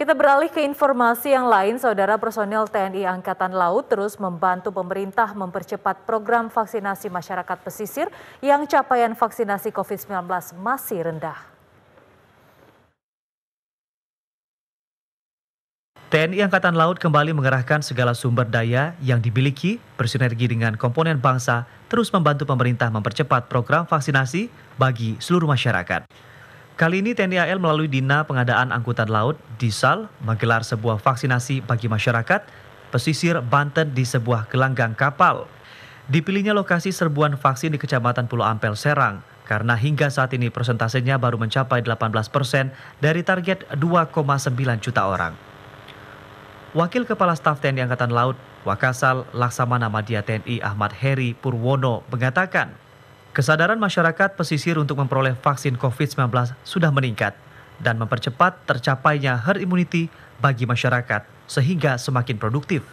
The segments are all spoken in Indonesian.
Kita beralih ke informasi yang lain, Saudara personil TNI Angkatan Laut terus membantu pemerintah mempercepat program vaksinasi masyarakat pesisir yang capaian vaksinasi COVID-19 masih rendah. TNI Angkatan Laut kembali mengerahkan segala sumber daya yang dimiliki bersinergi dengan komponen bangsa terus membantu pemerintah mempercepat program vaksinasi bagi seluruh masyarakat. Kali ini TNI AL melalui Dina Pengadaan Angkutan Laut Disal menggelar sebuah vaksinasi bagi masyarakat pesisir Banten di sebuah gelanggang kapal. Dipilihnya lokasi serbuan vaksin di Kecamatan Pulau Ampel Serang karena hingga saat ini persentasenya baru mencapai 18 persen dari target 2,9 juta orang. Wakil Kepala Staf TNI Angkatan Laut Wakasal Laksamana Madia TNI Ahmad Heri Purwono mengatakan Kesadaran masyarakat pesisir untuk memperoleh vaksin COVID-19 sudah meningkat dan mempercepat tercapainya herd immunity bagi masyarakat sehingga semakin produktif.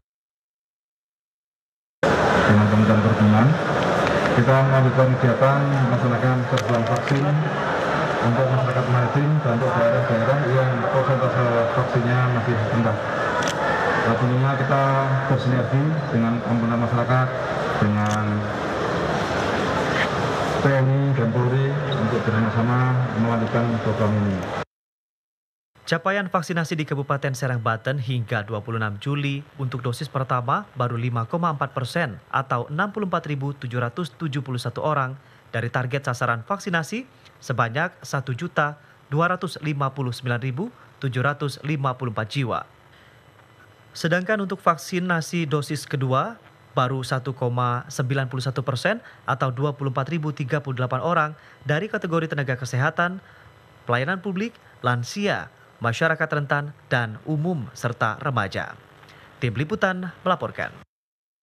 Dengan teman-teman pertemuan, kita melakukan kegiatan melaksanakan serbuan vaksin untuk masyarakat maritim dan untuk daerah-daerah yang persentase vaksinnya masih rendah. tentunya kita bersinergi dengan komponen masyarakat, dengan TNI dan Polri untuk bersama-sama melanjutkan program ini. Capaian vaksinasi di Kabupaten Serang Banten hingga 26 Juli untuk dosis pertama baru 5,4 persen atau 64.771 orang dari target sasaran vaksinasi sebanyak 1.259.754 jiwa. Sedangkan untuk vaksinasi dosis kedua baru 1,91 persen atau 24.038 orang dari kategori tenaga kesehatan, pelayanan publik, lansia, masyarakat rentan, dan umum serta remaja. Tim Liputan melaporkan.